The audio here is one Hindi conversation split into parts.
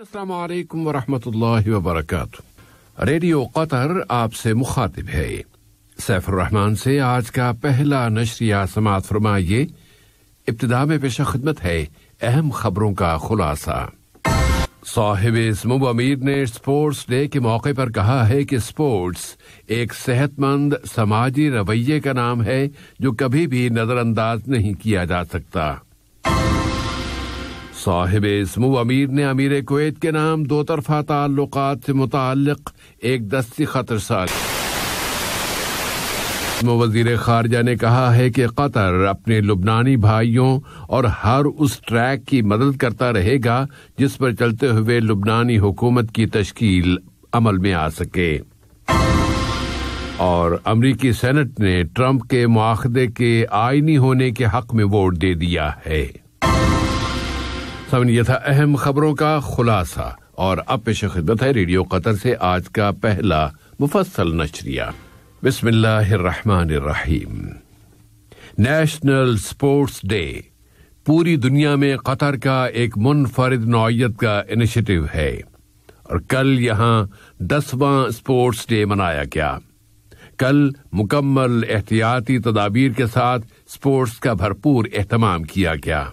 अल्लाम वरहमतुल्लाहि वबरकातु रेडियो कतर आपसे मुखातिब है सैफुररहमान से आज का पहला नशरिया समात फरमाइए इब्तदा में पेशा खिदमत है अहम खबरों का खुलासा साहिब इसमुब अमीर ने स्पोर्ट्स डे के मौके पर कहा है कि स्पोर्ट्स एक सेहतमंद समाजी रवैये का नाम है जो कभी भी नज़रअंदाज नहीं किया जा सकता साहिब इसमो अमीर ने अमीर कोत के नाम दो तरफा ताल्लुक से मुतल एक दस्ती खतर साल वजीर खारजा ने कहा है कि कतर अपने लुबनानी भाइयों और हर उस ट्रैक की मदद करता रहेगा जिस पर चलते हुए लुबनानी हुकूमत की तश्कील अमल में आ सके और अमरीकी सेनेट ने ट्रंप के मुआदे के आयनी होने के हक में वोट दे दिया है सामिन ये था अहम खबरों का खुलासा और अब पेश खिदमत है रेडियो कतर से आज का पहला मुफसल नशरिया बिस्मिल्लाम नेशनल स्पोर्ट्स डे पूरी दुनिया में कतर का एक मुनफरद नौीयत का इनिशिएटिव है और कल यहाँ दसवां स्पोर्ट्स डे मनाया गया कल मुकम्मल एहतियाती तदाबीर के साथ स्पोर्ट्स का भरपूर एहतमाम किया गया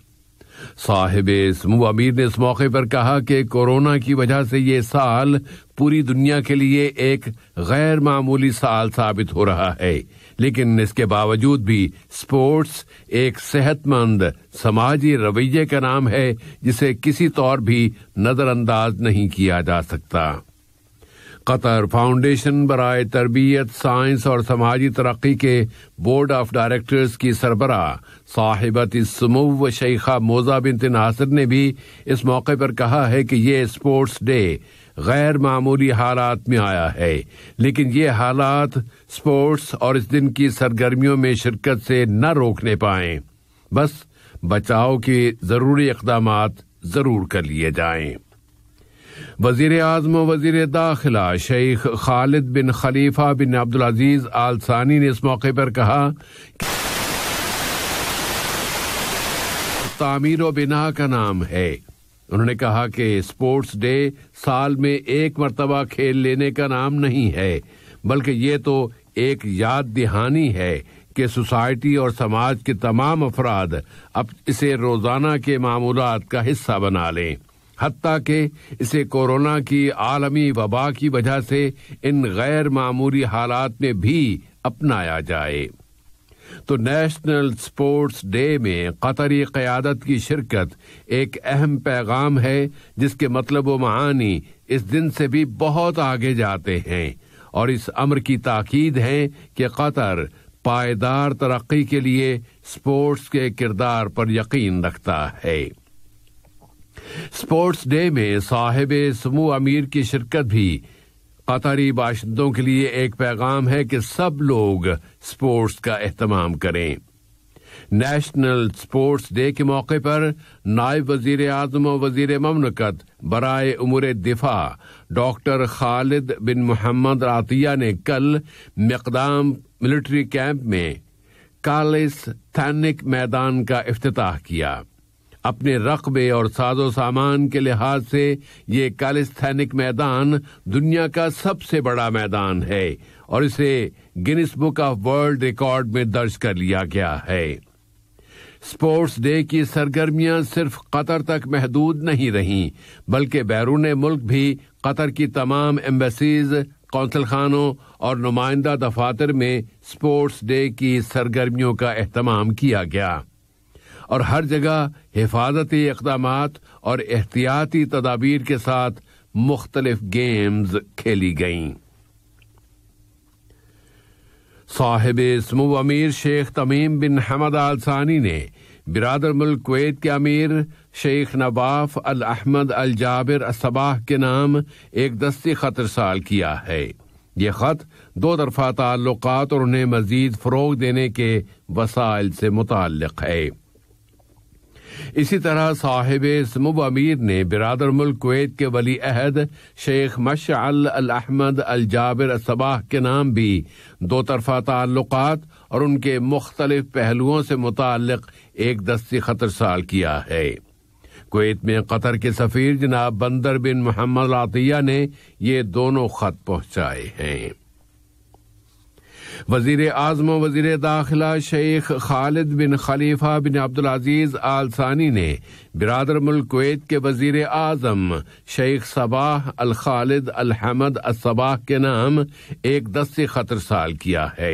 साहिब समूह अमीर ने इस मौके पर कहा कि कोरोना की वजह से ये साल पूरी दुनिया के लिए एक गैर मामूली साल साबित हो रहा है लेकिन इसके बावजूद भी स्पोर्ट्स एक सेहतमंद समाजी रवैये का नाम है जिसे किसी तौर भी नजरअंदाज नहीं किया जा सकता कतर फाउंडेशन बरए तरबियत साइंस और समाजी तरक्की के बोर्ड ऑफ डायरेक्टर्स की सरबरा साहिबत समू व शेखा मोजा बिन नासिर ने भी इस मौके पर कहा है कि ये स्पोर्ट्स डे गैर मामूली हालात में आया है लेकिन ये हालात स्पोर्ट्स और इस दिन की सरगर्मियों में शिरकत से न रोकने पाए बस बचाव के जरूरी इकदाम जरूर कर लिए जाएं वजीर आजम वजीर दाखिला शेख खालिद बिन खलीफा बिन अजीज आल सानी ने इस मौके पर कहा तामीर बिना का नाम है उन्होंने कहा कि स्पोर्ट्स डे साल में एक मरतबा खेल लेने का नाम नहीं है बल्कि ये तो एक याद दहानी है कि सोसाइटी और समाज के तमाम अफराद अब इसे रोज़ाना के मामूलत का हिस्सा बना लें हती कि इसे कोरोना की आलमी वबा की वजह से इन गैर मामूली हालात में भी अपनाया जाए तो नेशनल स्पोर्ट्स डे में कतरी क़्यादत की शिरकत एक अहम पैगाम है जिसके मतलब व महानी इस दिन से भी बहुत आगे जाते हैं और इस अमर की ताकीद है कि कतर पायदार तरक्की के लिए स्पोर्ट्स के किरदार पर यकीन रखता है स्पोर्ट्स डे में साहिब समूह अमीर की शिरकत भी कतारी बाशिंदों के लिए एक पैगाम है कि सब लोग स्पोर्ट्स का अहतमाम करें नेशनल स्पोर्ट्स डे के मौके पर नायब वजीर अजम और वजीर ममनकत बरए उमर दिफा doctor Khalid bin Mohammed Attiyah ने कल मकदाम मिलिट्री कैंप में कालिस थैनिक मैदान का अफ्ताह किया अपने रकबे और साजो सामान के लिहाज से ये कालिस्थैनिक मैदान दुनिया का सबसे बड़ा मैदान है और इसे Guinness book of world record में दर्ज कर लिया गया है स्पोर्ट्स डे की सरगर्मियां सिर्फ कतर तक महदूद नहीं रहीं बल्कि बैरून मुल्क भी कतर की तमाम एम्बेसीज कौंसल खानों और नुमाइंदा दफातर में स्पोर्ट्स डे की सरगर्मियों का अहतमाम किया गया और हर जगह हिफाजती इकदाम और एहतियाती तदाबीर के साथ मुख्तलिफ गेम्स खेली गई साहिब इसमो अमीर शेख तमीम बिन हमद अलसानी सानी ने बिरादर मुल्क कुवैत के अमीर शेख नवाफ अल अहमद अल जाबिर असबाह के नाम एक दस्ती खत रसाल किया है ये खत दो तरफा ताल्लुक और उन्हें मजीद फ़रोग देने के वसाइल से मुतक़ है इसी तरह साहिब इसम अमीर ने बिरादर मुल्क कुवैत के वली अहद शेख मश Al Ahmad Al Jaber Sabah के नाम भी दो तरफा ताल्लुक और उनके मुख्तलिफ पहलुओं से मुतल एक दस्ती खतर साल किया है कुवैत में कतर के सफ़ीर जनाब बंदर बिन मोहम्मद आतिया ने ये दोनों खत पहुंचाए हैं वजीर आजम वजीर दाखिला शेख खालिद बिन खलीफा बिन अब्दुल आल सानी ने बिरदर कुवैत के वजीर आजम Sheikh Sabah Al Khalid Al Hamad Sabah के नाम एक से खतर साल किया है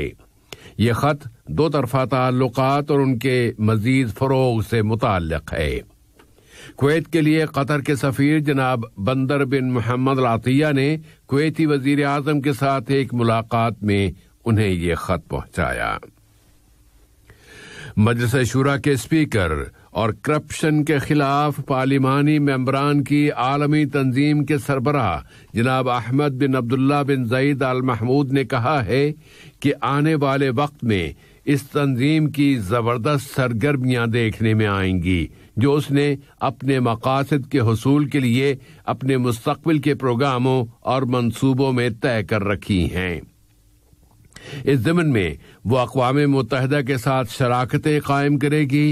ये खत दो तरफा ताल्लुक और उनके मजीद फरोग से मुतल है कुवैत के लिए कतर के सफ़ीर जनाब बंदर बिन मोहम्मद लातिया ने कुवैती वजीर अजम के साथ एक मुलाकात में उन्हें ये खत पहुंचाया मजलिस शुरा के स्पीकर और करप्शन के खिलाफ पार्लिमानी मेम्बरान की आलमी तंजीम के सरबरा जनाब अहमद बिन अब्दुल्ला बिन जईद अल महमूद ने कहा है कि आने वाले वक्त में इस तंजीम की ज़बरदस्त सरगर्मियां देखने में आएंगी जो उसने अपने मकासद के हसूल के लिए अपने मुस्तबिल के प्रोग्रामों और मनसूबों में तय कर रखी हैं इस ज़मन में वो अकवाम मुतहद के साथ शराखतें कायम करेगी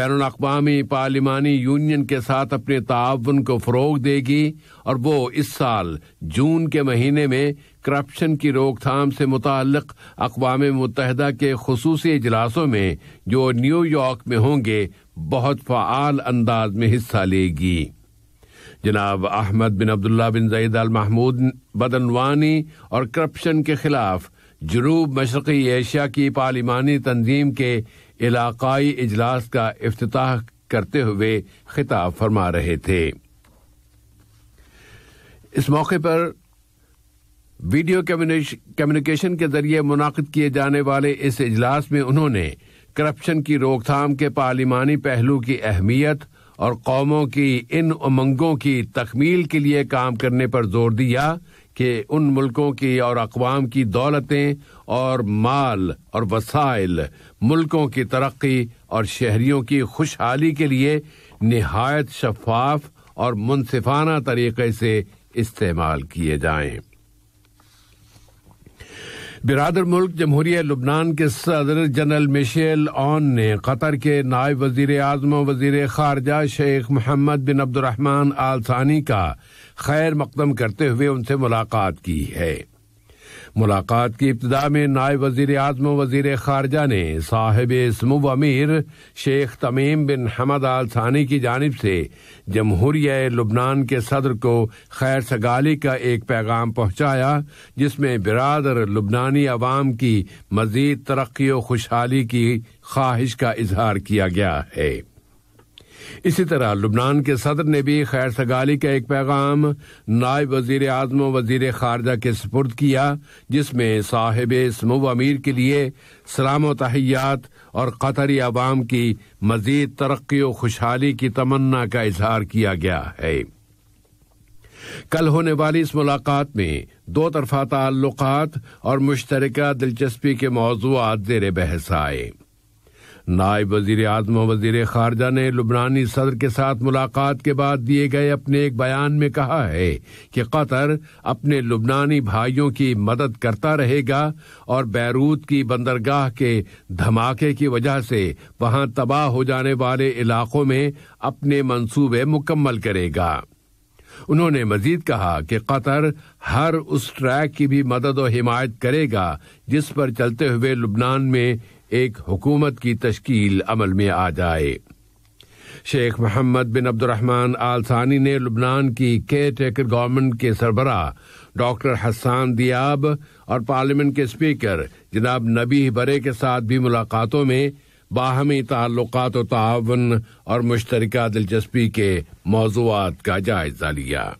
बैन अवी पार्लिमानी यूनियन के साथ अपने ताउन को फ़रोग देगी और वो इस साल जून के महीने में करप्शन की रोकथाम से मुतल अकवा मुतहद के खसूस इजलासों में जो न्यूयॉर्क में होंगे बहुत फ़ाल अंदाज में हिस्सा लेगी जनाब अहमद बिन अब्दुल्ला बिन जईद अल महमूद बदनवानी और करप्शन के खिलाफ जनूब मशरक़ी एशिया की पार्लिमानी तंजीम के इलाकाई इजलास का अफ्ताह करते हुए खिताब फरमा रहे थे इस मौके पर वीडियो कम्युनिकेशन के जरिए मुनद किए जाने वाले इस इजलास में उन्होंने करप्शन की रोकथाम के पार्लिमानी पहलू की अहमियत और कौमों की इन उमंगों की तकमील के लिए काम करने पर जोर दिया कि उन मुल्कों की और अकवाम की दौलतें और माल और वसाइल मुल्कों की तरक्की और शहरियों की खुशहाली के लिए नहायत शफाफ और मुनफाना तरीके से इस्तेमाल किए जाएं बिरादर मुल्क जमहूरिय लुबनान के सदर जनरल मिशेल ऑन ने कतर के नायब वजीर आजम वजीर खारजा शेख मोहम्मद बिन अब्दुलरहमान आलसानी का खैर मकदम करते हुए उनसे मुलाकात की है मुलाकात की इब्तदा में नायब वजीर आजम वजीर खारजा ने साहिब इसम अमीर शेख तमीम बिन हमद आल सानी की जानब से जमहूरिया लुबनान के सदर को खैर सगाली का एक पैगाम पहुंचाया जिसमें बिरादर लुबनानी अवाम की मजीद तरक्की व खुशहाली की ख्वाहिश का इजहार किया गया है इसी तरह लुबनान के सदर ने भी खैर सगाली का एक पैगाम नायब वजीर आजम वजीर खारजा के सपुर्द किया जिसमें साहिब समू अमीर के लिए सलाम तहैयात और कतरी आवाम की मजीद तरक्की व खुशहाली की तमन्ना का इजहार किया गया है कल होने वाली इस मुलाकात में दो तरफा ताल्लुक और मुश्तरक दिलचस्पी के मौजूद जेर बहस आए नायब वजीर आजम वजीर खारजा ने लुबनानी सदर के साथ मुलाकात के बाद दिए गए अपने एक बयान में कहा है कि कतर अपने लुबनानी भाइयों की मदद करता रहेगा और बैरूत की बंदरगाह के धमाके की वजह से वहां तबाह हो जाने वाले इलाकों में अपने मंसूबे मुकम्मल करेगा उन्होंने मजीद कहा कि कतर हर उस ट्रैक की भी मदद और हिमायत करेगा जिस पर चलते हुए लुबनान में एक हुकूमत की तश्कील अमल में आ जाए शेख मोहम्मद बिन अब्दुलरहमान आल सानी ने लुबनान की केयर टेकर गवर्नमेंट के सरबरा डॉक्टर हसान दियाब और पार्लियामेंट के स्पीकर जनाब नबी बरे के साथ भी मुलाकातों में बाहमी ताल्लुक तावन और मुश्तरक दिलचस्पी के मौजूद का जायजा लिया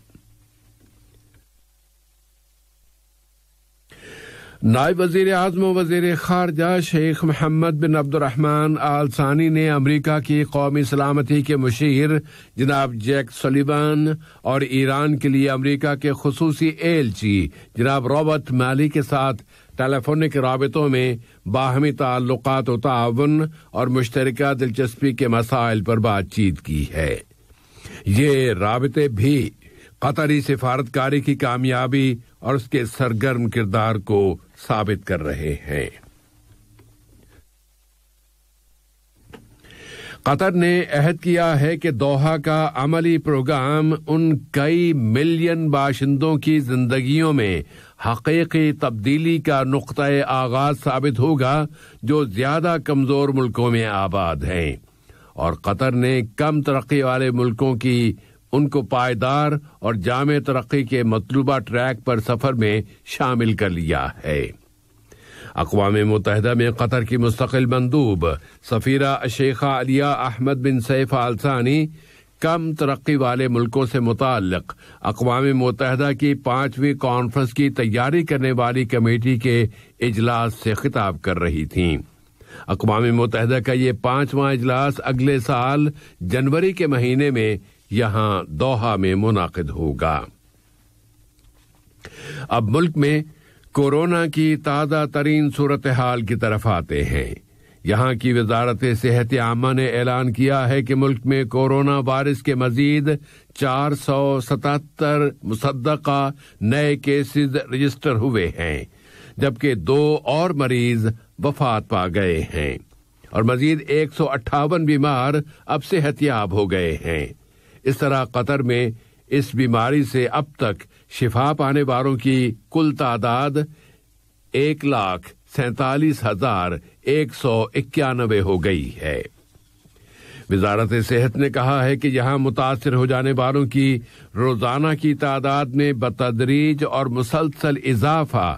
नायब वजीर आजम वजीर खारजा शेख मोहम्मद बिन अब्दुलरहमान आल सानी ने अमरीका की कौमी सलामती के मुशीर जनाब जैक सलीबान और ईरान के लिए अमरीका के खसूसी जी जनाब रॉबर्ट माली के साथ टेलीफोनिक रबतों में बाहमी ताल्लुक ताउन और मुश्तरक दिलचस्पी के मसाइल पर बातचीत की है ये रबते भी कतरी सिफारतकारी की कामयाबी और उसके सरगर्म किरदार को साबित कर रहे हैं कतर ने अहद किया है कि दोहा का अमली प्रोग्राम उन कई मिलियन बाशिंदों की जिंदगियों में हकीकी तब्दीली का नुक़ आगाज साबित होगा जो ज्यादा कमजोर मुल्कों में आबाद हैं और कतर ने कम तरक्की वाले मुल्कों की उनको पायदार और जाम तरक्की के मतलूबा ट्रैक पर सफर में शामिल कर लिया है अकवा मुतहदा में कतर की मुस्तकिल मंदूब सफ़ीरा शेखा अलिया अहमद बिन सैफ आलसानी कम तरक्की वाले मुल्कों से मुतल अकवा मुतहदा की पांचवी कॉन्फ्रेंस की तैयारी करने वाली कमेटी के इजलास से खिताब कर रही थी अकवा मुतहदा का ये पांचवा इजलास अगले साल जनवरी के महीने में यहां दोहा में मुनद होगा अब मुल्क में कोरोना की ताज़ा तरीन सूरत हाल की तरफ आते हैं यहाँ की वजारत सेहत आमा ने ऐलान किया है कि मुल्क में कोरोना वायरस के मजीद चार सौ सतहत्तर मुसदा नए केसेस रजिस्टर हुए हैं जबकि दो और मरीज वफात पा गए हैं और मजीद एक सौ अट्ठावन बीमार अब सेहतियाब हो गए हैं इस तरह कतर में इस बीमारी से अब तक शिफा पाने वालों की कुल तादाद एक लाख सैतालीस हजार एक सौ इक्यानबे हो गई है वजारत सेहत ने कहा है कि यहां मुतासर हो जाने वालों की रोजाना की तादाद में बतदरीज और मुसलसल इजाफा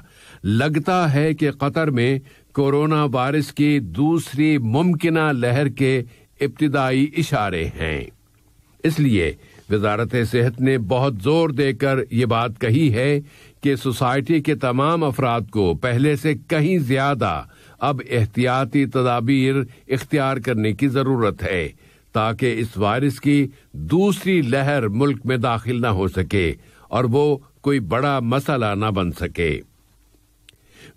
लगता है कि कतर में कोरोना वायरस की दूसरी मुमकिन लहर के इब्तदाई इशारे हैं इसलिए वजारत सेहत ने बहुत जोर देकर ये बात कही है कि सोसाइटी के तमाम अफराद को पहले से कहीं ज्यादा अब एहतियाती तदाबीर इख्तियार करने की जरूरत है ताकि इस वायरस की दूसरी लहर मुल्क में दाखिल न हो सके और वो कोई बड़ा मसला न बन सके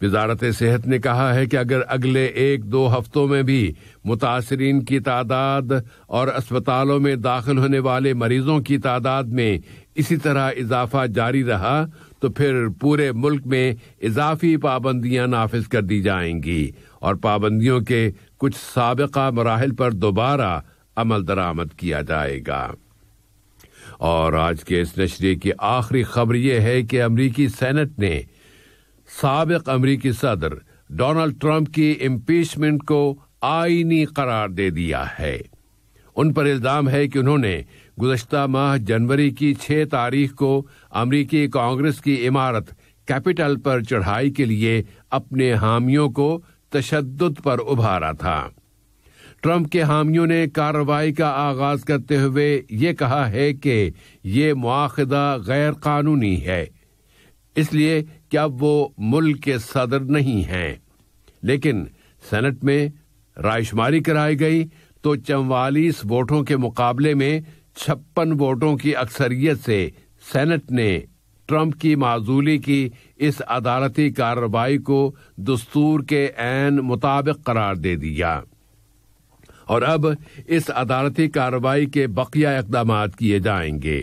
वजारत सेहत ने कहा है कि अगर अगले एक दो हफ्तों में भी मुतासरीन की तादाद और अस्पतालों में दाखिल होने वाले मरीजों की तादाद में इसी तरह इजाफा जारी रहा तो फिर पूरे मुल्क में इजाफी पाबंदियां नाफिज कर दी जाएंगी और पाबंदियों के कुछ सबका मराहल पर दोबारा अमल दरामद किया जाएगा और आज के इस नशरे की आखिरी खबर यह है कि अमरीकी सेनेट ने सबक अमरीकी सदर डोनाल्ड ट्रंप की इम्पीचमेंट को आईनी करार दे दिया है उन पर इल्जाम है कि उन्होंने गुजशत माह जनवरी की छह तारीख को अमरीकी कांग्रेस की इमारत कैपिटल पर चढ़ाई के लिए अपने हामियों को तशद पर उभारा था ट्रंप के हामियों ने कार्रवाई का आगाज करते हुए ये कहा है कि ये मुआदा गैर कानूनी है इसलिए क्या वो मुल्क के सदर नहीं हैं लेकिन सेनेट में रायशुमारी कराई गई तो चौवालीस वोटों के मुकाबले में छप्पन वोटों की अक्सरियत से सेनेट ने ट्रंप की माजूली की इस अदालती कार्रवाई को दस्तूर के ऐन मुताबिक करार दे दिया और अब इस अदालती कार्रवाई के बकिया इकदाम किए जाएंगे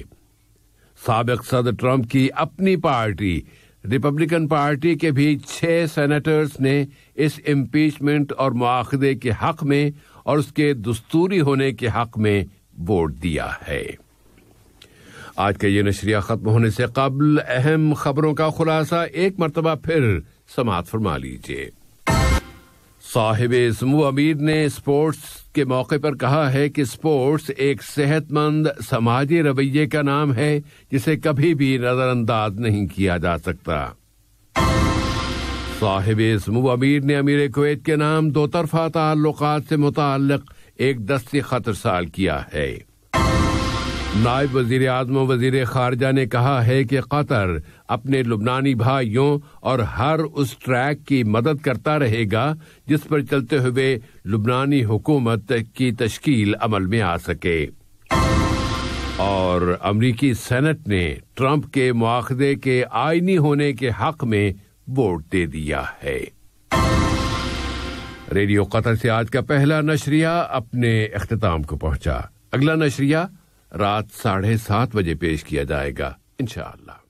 सबक सदर ट्रंप की अपनी पार्टी रिपब्लिकन पार्टी के भी छह सेनेटर्स ने इस इम्पीचमेंट और मुआदे के हक में और उसके दस्तूरी होने के हक में वोट दिया है आज का ये नशरिया खत्म होने से कबल अहम खबरों का खुलासा एक मरतबा फिर समाप्त फरमा लीजिए साहिब इसमो अमीर ने स्पोर्ट्स के मौके पर कहा है कि स्पोर्ट्स एक सेहतमंद समाजी रवैये का नाम है जिसे कभी भी नजरअंदाज नहीं किया जा सकता साहिब इसमो अमीर ने अमीर कुवैत के नाम दो तरफा ताल्लुक से मुतक एक दस्ती खतर साल किया है नायब वजीर आजम वजीर खारजा ने कहा है कि कतर अपने लुबनानी भाइयों और हर उस ट्रैक की मदद करता रहेगा जिस पर चलते हुए लुबनानी हुकूमत की तश्कील अमल में आ सके और अमरीकी सेनेट ने ट्रंप के मुआदे के आईनी होने के हक में वोट दे दिया है रेडियो कतर से आज का पहला नशरिया अपने अख्ताम को पहुंचा अगला नशरिया रात साढ़े सात बजे पेश किया जाएगा इनशाला